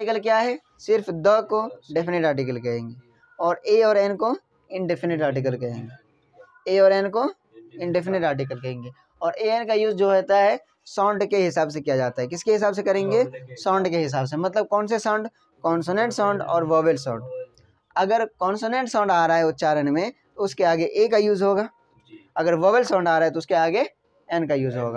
article क्या है सिर्फ द को डेफिनेट आर्टिकल कहेंगे और ए और एन को इनडेफिनेट आर्टिकल कहेंगे ए और एन को इनडेफिनेट आर्टिकल कहेंगे और ए एन का यूज़ जो होता है साउंड के हिसाब से किया जाता है किसके हिसाब से करेंगे साउंड के हिसाब से मतलब कौन से साउंड कॉन्सोनेंट साउंड और वोवेल साउंड अगर कॉन्सोनेंट साउंड आ रहा है उच्चारण में तो उसके आगे ए का यूज़ होगा अगर वोवेल साउंड आ रहा है तो उसके आगे एन का यूज़ होगा